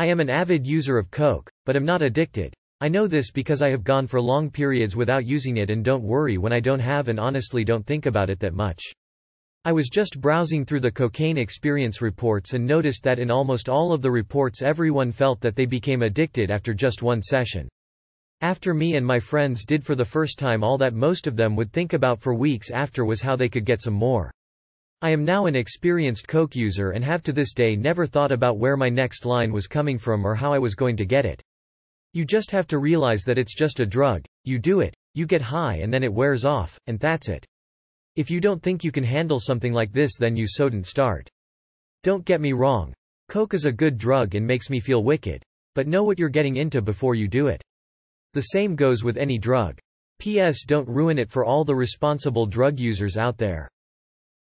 I am an avid user of coke, but am not addicted. I know this because I have gone for long periods without using it and don't worry when I don't have and honestly don't think about it that much. I was just browsing through the cocaine experience reports and noticed that in almost all of the reports everyone felt that they became addicted after just one session. After me and my friends did for the first time all that most of them would think about for weeks after was how they could get some more. I am now an experienced coke user and have to this day never thought about where my next line was coming from or how I was going to get it. You just have to realize that it's just a drug, you do it, you get high and then it wears off, and that's it. If you don't think you can handle something like this then you sodn't start. Don't get me wrong. Coke is a good drug and makes me feel wicked. But know what you're getting into before you do it. The same goes with any drug. P.S. Don't ruin it for all the responsible drug users out there.